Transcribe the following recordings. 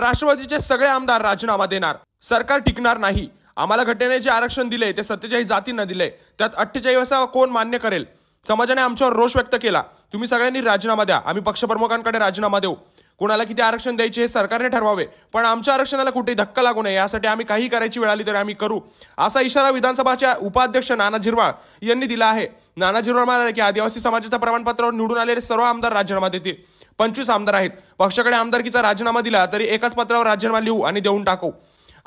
राष्ट्रवादीचे सगळे आमदार राजीनामा देणार सरकार टिकणार नाही आम्हाला घटनेने जे आरक्षण दिले ते सत्तेचाळीस जातींना दिले त्यात असा कोण मान्य करेल समाजाने आमच्यावर रोष व्यक्त केला तुम्ही सगळ्यांनी राजीनामा द्या आम्ही पक्षप्रमुखांकडे राजीनामा देऊ कोणाला किती आरक्षण द्यायचे हे सरकारने ठरवावे पण आमच्या आरक्षणाला कुठे धक्का लागू नये यासाठी आम्ही काही करायची वेळ आली तरी आम्ही करू असा इशारा विधानसभाच्या उपाध्यक्ष नाना झिरवाळ यांनी दिला आहे नाना झिरवाळ म्हणाले की आदिवासी समाजाच्या प्रमाणपत्रावर निवडून आलेले सर्व आमदार राजीनामा देतील पंचवीस आमदार आहेत पक्षाकडे आमदारकीचा राजीनामा दिला तरी एकाच पत्रावर राजीनामा लिहू आणि देऊन टाकू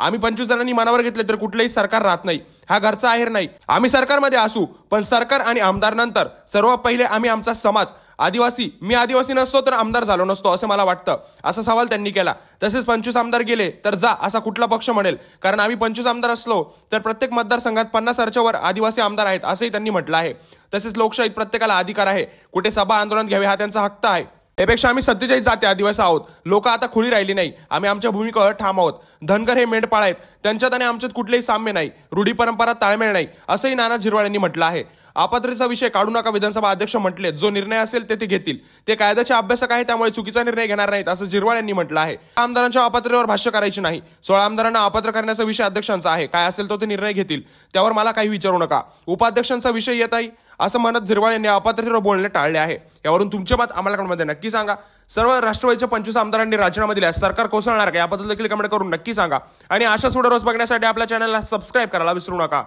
आम्ही पंचवीस जणांनी मनावर घेतले तर कुठलंही सरकार राहत नाही हा घरचा आहेर नाही आम्ही सरकारमध्ये असू पण सरकार आणि आमदार नंतर सर्वात पहिले आम्ही आमचा समाज आदिवासी मी आदिवासी नसतो तर आमदार झालो नसतो असं मला वाटतं असा सवाल त्यांनी केला तसेच पंचवीस आमदार गेले तर जा असा कुठला पक्ष म्हणेल कारण आम्ही पंचवीस आमदार असलो तर प्रत्येक मतदारसंघात पन्नास अर्चवर आदिवासी आमदार आहेत असंही त्यांनी म्हटलं आहे तसेच लोकशाहीत प्रत्येकाला अधिकार आहे कुठे सभा आंदोलन घ्यावे हा त्यांचा हक्क आहे यापेक्षा आम्ही सत्तेचाळीस जाते आदिवासी आहोत लोक आता खुली राहिली नाही आम्ही आमच्या भूमिकेवर ठाम आहोत धनगर हे मेंढपाळ आहेत त्यांच्यात आणि आमच्यात कुठलेही साम्य नाही रूढी परंपरा ताळमेळ नाही असंही नाना झिरवाळ यांनी म्हटलं आहे अपात्रतेचा विषय काढू नका विधानसभा अध्यक्ष म्हटले जो निर्णय असेल ते ते घेतील ते कायद्याचे अभ्यासक आहे त्यामुळे चुकीचा निर्णय घेणार नाहीत असं झिरवाळ यांनी म्हटलं आहे आमदारांच्या अपात्रेवर भाष्य करायची नाही सोळा आमदारांना अपात्र करण्याचा विषय अध्यक्षांचा आहे काय असेल तो ते निर्णय घेतील त्यावर मला काही विचारू नका उपाध्यक्षांचा विषय येत आहे असं म्हणत झिरवाळ यांनी अपात्रतेवर बोलणे टाळले आहे यावरून तुमचे मत आम्हाला कमेंटमध्ये नक्की सांगा सर्व राष्ट्रवादीच्या पंचवीस आमदारांनी राजीनामा दिल्यास सरकार कोसळणार का याबद्दल देखील कमेंट करून नक्की सांगा आणि अशाच व्हिडिओ रोज बघण्यासाठी आपल्या चॅनलला सबस्क्राईब करायला विसरू नका